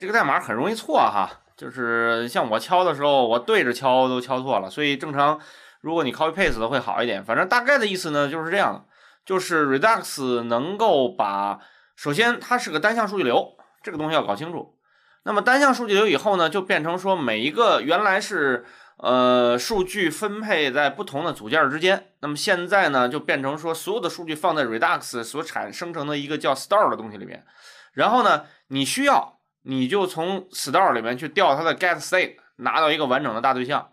这个代码很容易错哈，就是像我敲的时候，我对着敲都敲错了，所以正常，如果你靠配的会好一点。反正大概的意思呢，就是这样的，就是 Redux 能够把，首先它是个单向数据流，这个东西要搞清楚。那么单向数据流以后呢，就变成说每一个原来是呃数据分配在不同的组件之间，那么现在呢就变成说所有的数据放在 Redux 所产生成的一个叫 Store 的东西里面，然后呢你需要。你就从 store 里面去调它的 get state，拿到一个完整的大对象，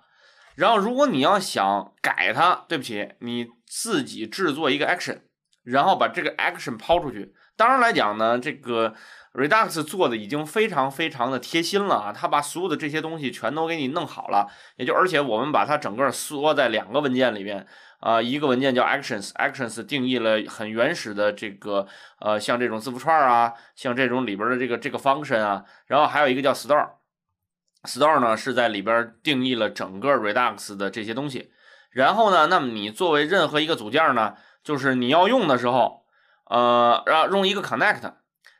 然后如果你要想改它，对不起，你自己制作一个 action，然后把这个 action 抛出去。当然来讲呢，这个 redux 做的已经非常非常的贴心了啊，它把所有的这些东西全都给你弄好了，也就而且我们把它整个缩在两个文件里面。啊，一个文件叫 actions，actions 定义了很原始的这个呃，像这种字符串啊，像这种里边的这个这个 function 啊，然后还有一个叫 store，store 呢是在里边定义了整个 Redux 的这些东西。然后呢，那么你作为任何一个组件呢，就是你要用的时候，呃，然后用一个 connect，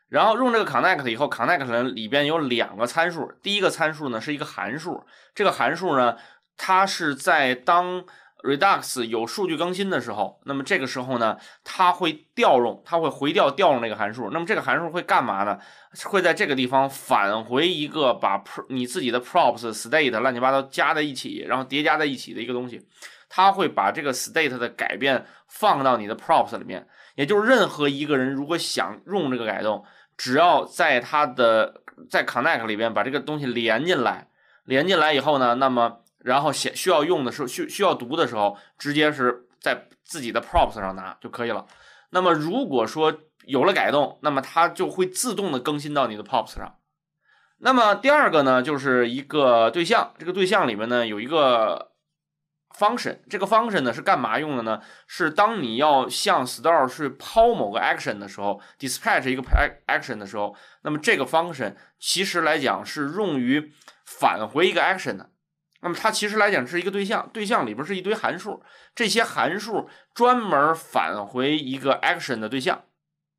然后用这个 connect 以后，connect 里边有两个参数，第一个参数呢是一个函数，这个函数呢，它是在当 Redux 有数据更新的时候，那么这个时候呢，它会调用，它会回调调用那个函数。那么这个函数会干嘛呢？会在这个地方返回一个把 pro 你自己的 props、state 乱七八糟加在一起，然后叠加在一起的一个东西。它会把这个 state 的改变放到你的 props 里面。也就是任何一个人如果想用这个改动，只要在他的在 connect 里边把这个东西连进来，连进来以后呢，那么然后写需要用的时候，需需要读的时候，直接是在自己的 props 上拿就可以了。那么如果说有了改动，那么它就会自动的更新到你的 props 上。那么第二个呢，就是一个对象，这个对象里面呢有一个 function，这个 function 呢是干嘛用的呢？是当你要向 store 去抛某个 action 的时候，dispatch 一个 action 的时候，那么这个 function 其实来讲是用于返回一个 action 的。那么它其实来讲是一个对象，对象里边是一堆函数，这些函数专门返回一个 action 的对象，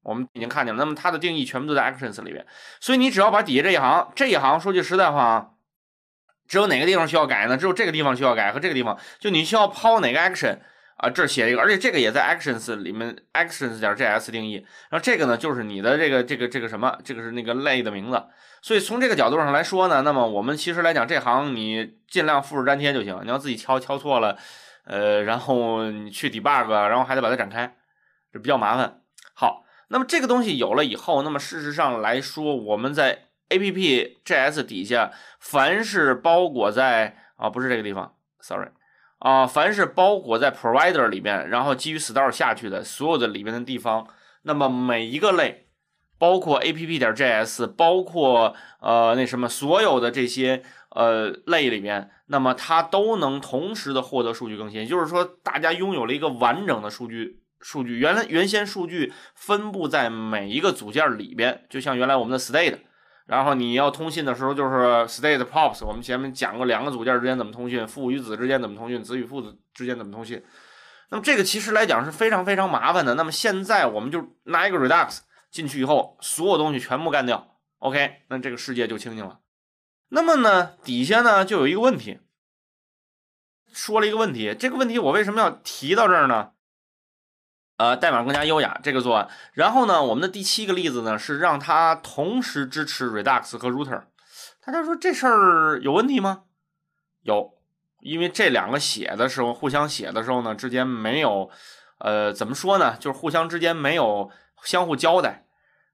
我们已经看见了。那么它的定义全部都在 actions 里边，所以你只要把底下这一行，这一行说句实在话，啊，只有哪个地方需要改呢？只有这个地方需要改和这个地方，就你需要抛哪个 action。啊，这写一个，而且这个也在 actions 里面 actions 点 js 定义。然后这个呢，就是你的这个这个这个什么，这个是那个类的名字。所以从这个角度上来说呢，那么我们其实来讲这行你尽量复制粘贴就行，你要自己敲敲错了，呃，然后你去 debug，然后还得把它展开，这比较麻烦。好，那么这个东西有了以后，那么事实上来说，我们在 app js 底下，凡是包裹在啊，不是这个地方，sorry。啊，凡是包裹在 provider 里面，然后基于 store 下去的所有的里面的地方，那么每一个类，包括 app 点 js，包括呃那什么，所有的这些呃类里面，那么它都能同时的获得数据更新。就是说，大家拥有了一个完整的数据数据，原来原先数据分布在每一个组件里边，就像原来我们的 state。然后你要通信的时候就是 state props，我们前面讲过两个组件之间怎么通讯，父与子之间怎么通讯，子与父子之间怎么通讯。那么这个其实来讲是非常非常麻烦的。那么现在我们就拿一个 redux 进去以后，所有东西全部干掉，OK，那这个世界就清净了。那么呢，底下呢就有一个问题，说了一个问题。这个问题我为什么要提到这儿呢？呃，代码更加优雅，这个做完。然后呢，我们的第七个例子呢是让它同时支持 Redux 和 Router。大家说这事儿有问题吗？有，因为这两个写的时候，互相写的时候呢，之间没有，呃，怎么说呢？就是互相之间没有相互交代，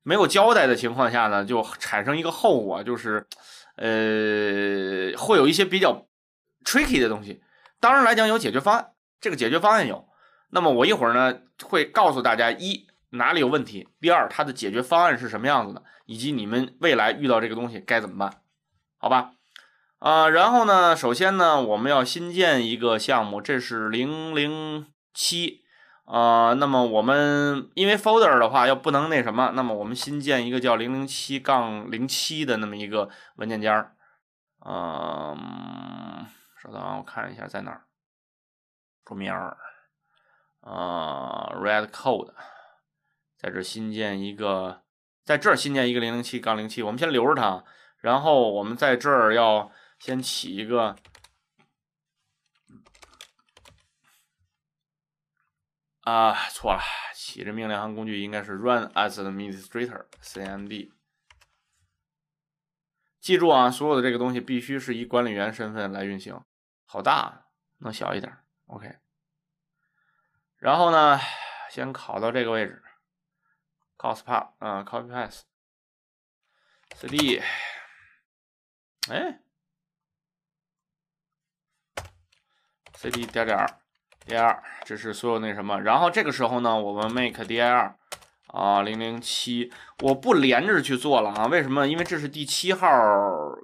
没有交代的情况下呢，就产生一个后果，就是，呃，会有一些比较 tricky 的东西。当然来讲，有解决方案，这个解决方案有。那么我一会儿呢会告诉大家，一哪里有问题，第二它的解决方案是什么样子的，以及你们未来遇到这个东西该怎么办？好吧？啊，然后呢，首先呢，我们要新建一个项目，这是零零七啊。那么我们因为 folder 的话要不能那什么，那么我们新建一个叫零零七杠零七的那么一个文件夹。嗯，稍等，啊，我看一下在哪儿桌面。啊，red code，在这新建一个，在这新建一个零零七杠零七，我们先留着它。然后我们在这儿要先起一个啊，错了，起这命令行工具应该是 run as administrator cmd。记住啊，所有的这个东西必须是以管理员身份来运行。好大，能小一点？OK。然后呢，先考到这个位置，cos p a s 啊，copy pass，cd，哎，cd 点点 d i 二，这是所有那什么。然后这个时候呢，我们 make di 二啊，零零七，我不连着去做了啊，为什么？因为这是第七号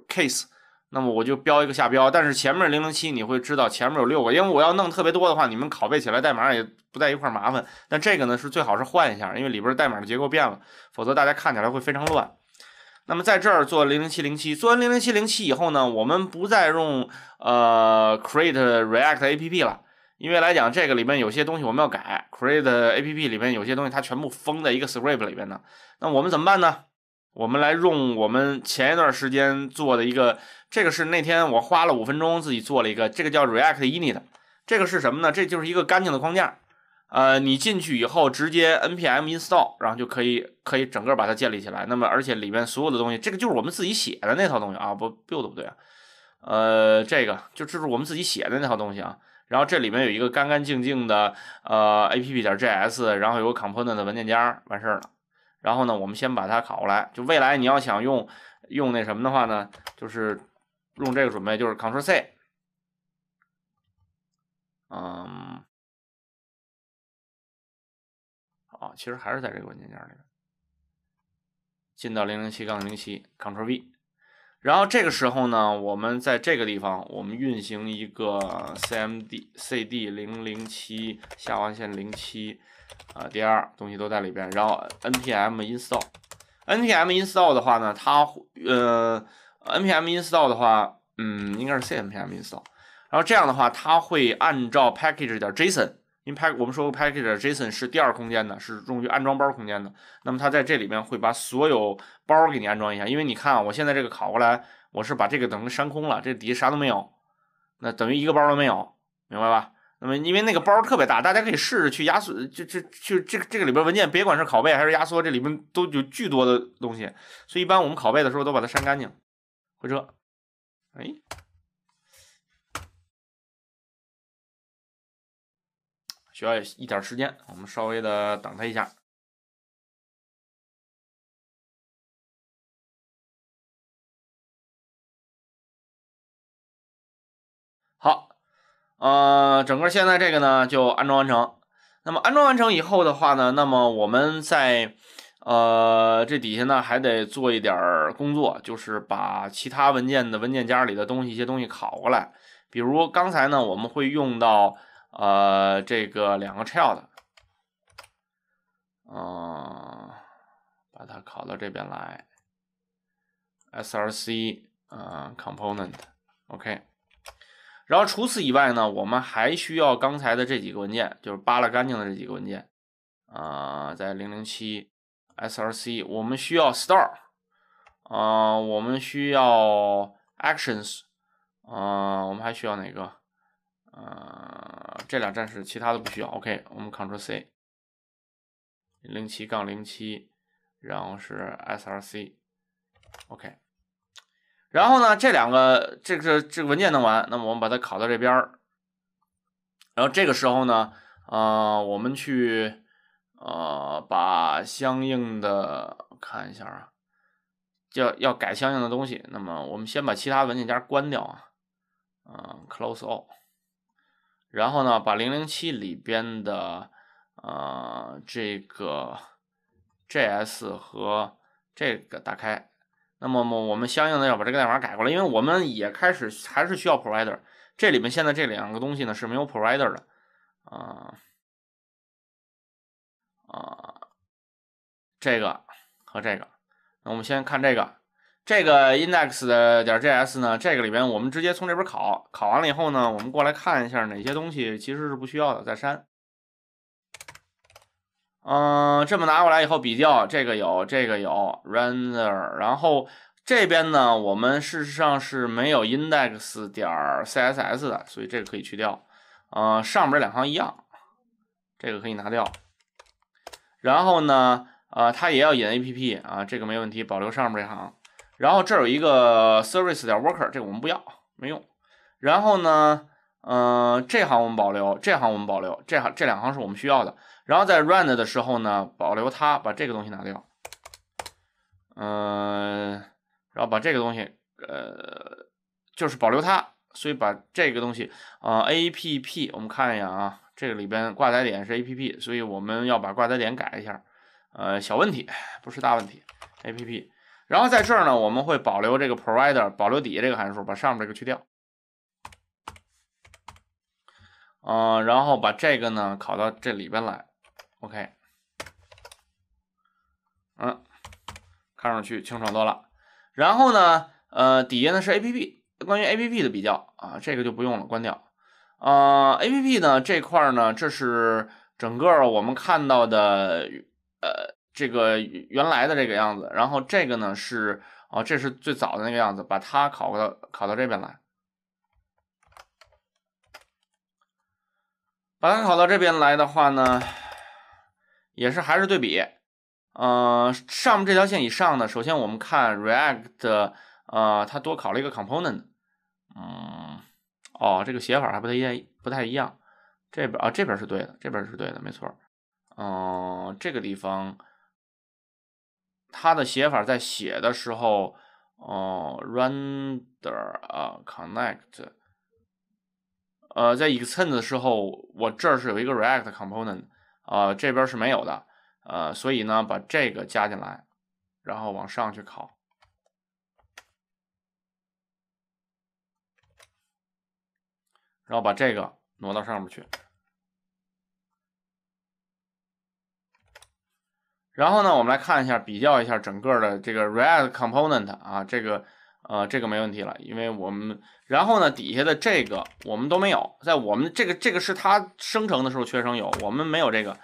case。那么我就标一个下标，但是前面零零七你会知道前面有六个，因为我要弄特别多的话，你们拷贝起来代码也不在一块儿麻烦。但这个呢是最好是换一下，因为里边代码的结构变了，否则大家看起来会非常乱。那么在这儿做零零七零七，做完零零七零七以后呢，我们不再用呃 create react app 了，因为来讲这个里面有些东西我们要改 create app 里面有些东西它全部封在一个 script 里面呢，那我们怎么办呢？我们来用我们前一段时间做的一个，这个是那天我花了五分钟自己做了一个，这个叫 React Init，这个是什么呢？这就是一个干净的框架，呃，你进去以后直接 NPM install，然后就可以可以整个把它建立起来。那么而且里面所有的东西，这个就是我们自己写的那套东西啊，不 build 不对，呃，这个就这是我们自己写的那套东西啊。然后这里面有一个干干净净的呃 app.js，点然后有个 component 的文件夹，完事儿了。然后呢，我们先把它拷过来。就未来你要想用用那什么的话呢，就是用这个准备，就是 c t r l C。嗯，啊，其实还是在这个文件夹里面。进到零零七杠零七 c t r l V。然后这个时候呢，我们在这个地方，我们运行一个 c m d c d 零零七下划线零七啊第二东西都在里边，然后 n p m install n p m install 的话呢，它呃 n p m install 的话，嗯，应该是 c m p m install，然后这样的话，它会按照 package 点 json。您拍我们说 package Jason 是第二空间的，是用于安装包空间的。那么它在这里面会把所有包给你安装一下，因为你看啊，我现在这个拷过来，我是把这个等于删空了，这底下啥都没有，那等于一个包都没有，明白吧？那么因为那个包特别大，大家可以试试去压缩，就这就这个这个里边文件别管是拷贝还是压缩，这里面都有巨多的东西，所以一般我们拷贝的时候都把它删干净。回车，哎。需要一点时间，我们稍微的等它一下。好，呃，整个现在这个呢就安装完成。那么安装完成以后的话呢，那么我们在呃这底下呢还得做一点工作，就是把其他文件的文件夹里的东西一些东西拷过来。比如刚才呢我们会用到。呃，这个两个 child，嗯，把它拷到这边来。src 啊，component，OK。然后除此以外呢，我们还需要刚才的这几个文件，就是扒拉干净的这几个文件啊，在零零七 src，我们需要 store，啊，我们需要 actions，呃，我们还需要哪个？呃，这俩战士，其他的不需要。OK，我们 c t r l C，零七杠零七，然后是 SRC，OK。然后呢，这两个这个这个文件弄完，那么我们把它拷到这边儿。然后这个时候呢，呃，我们去呃把相应的看一下啊，要要改相应的东西。那么我们先把其他文件夹关掉啊，c l o s e All。然后呢，把零零七里边的呃这个 JS 和这个打开。那么我们相应的要把这个代码改过来，因为我们也开始还是需要 provider。这里面现在这两个东西呢是没有 provider 的啊啊，这个和这个。那我们先看这个。这个 index 的点 js 呢？这个里边我们直接从这边考，考完了以后呢，我们过来看一下哪些东西其实是不需要的，再删。嗯，这么拿过来以后比较，这个有，这个有 render，然后这边呢，我们事实上是没有 index 点 css 的，所以这个可以去掉。嗯，上面两行一样，这个可以拿掉。然后呢，呃，它也要引 app 啊，这个没问题，保留上面这行。然后这儿有一个 service 点 worker，这个我们不要，没用。然后呢，嗯，这行我们保留，这行我们保留，这行这两行是我们需要的。然后在 run 的时候呢，保留它，把这个东西拿掉。嗯，然后把这个东西，呃，就是保留它。所以把这个东西啊，app，我们看一眼啊，这个里边挂载点是 app，所以我们要把挂载点改一下。呃，小问题，不是大问题，app。然后在这儿呢，我们会保留这个 provider，保留底下这个函数，把上面这个去掉。嗯，然后把这个呢拷到这里边来。OK，嗯，看上去清爽多了。然后呢，呃，底下呢是 APP，关于 APP 的比较啊，这个就不用了，关掉。啊，APP 呢这块呢，这是整个我们看到的，呃。这个原来的这个样子，然后这个呢是哦，这是最早的那个样子，把它拷到拷到这边来，把它拷到这边来的话呢，也是还是对比，嗯，上面这条线以上呢，首先我们看 React，呃，它多考了一个 component，嗯，哦，这个写法还不太一不太一样，这边啊这边是对的，这边是对的，没错，嗯，这个地方。它的写法在写的时候，哦，render 啊，connect，呃，在 extend 的时候，我这儿是有一个 React component 啊，这边是没有的，呃，所以呢，把这个加进来，然后往上去考。然后把这个挪到上面去。然后呢，我们来看一下，比较一下整个的这个 React component 啊，这个呃，这个没问题了，因为我们然后呢，底下的这个我们都没有，在我们这个这个是它生成的时候缺生有，我们没有这个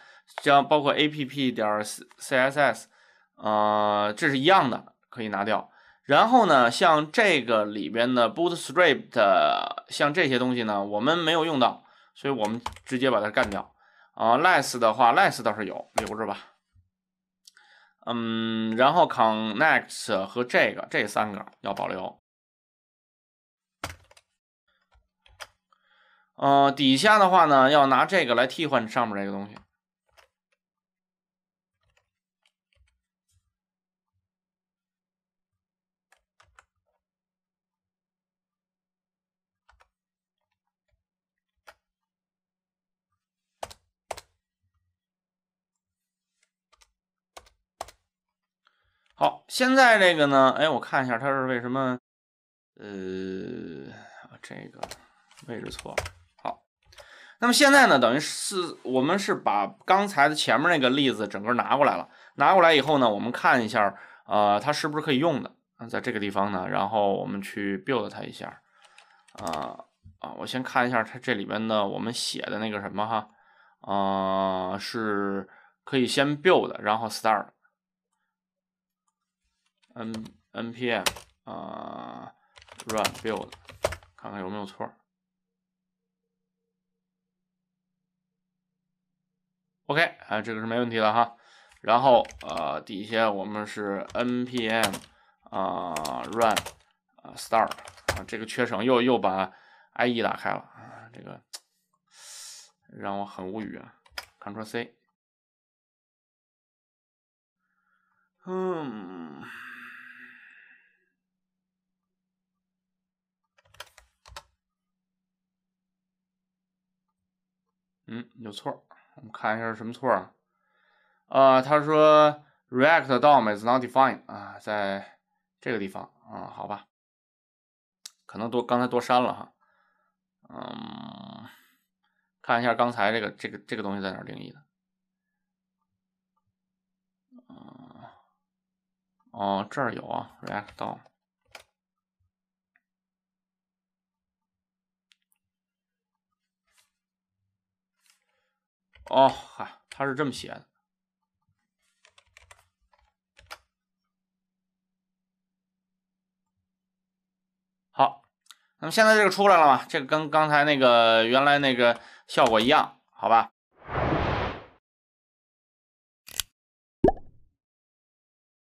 像包括 app 点 c c s s 呃，这是一样的，可以拿掉。然后呢，像这个里边的 Bootstrap 的像这些东西呢，我们没有用到，所以我们直接把它干掉啊。less 的话，less 倒是有，留着吧。嗯，然后 connect 和这个这三个要保留。嗯，底下的话呢，要拿这个来替换上面这个东西。现在这个呢？哎，我看一下它是为什么？呃，这个位置错了。好，那么现在呢，等于是我们是把刚才的前面那个例子整个拿过来了。拿过来以后呢，我们看一下，呃，它是不是可以用的？在这个地方呢，然后我们去 build 它一下。啊啊，我先看一下它这里边的我们写的那个什么哈？啊，是可以先 build，然后 start。n n p m 啊，run build，看看有没有错。OK 啊，这个是没问题的哈。然后呃，底下我们是 n p m 啊，run 啊，star 啊，这个缺省又又把 IE 打开了，这个让我很无语啊。c t r l C。嗯。嗯，有错我们看一下是什么错啊。啊？呃，他说 React DOM is not defined 啊，在这个地方啊，好吧，可能多刚才多删了哈，嗯，看一下刚才这个这个这个东西在哪定义的，哦这儿有啊，React DOM。哦，哈，他是这么写的。好，那么现在这个出来了吗？这个跟刚才那个原来那个效果一样，好吧？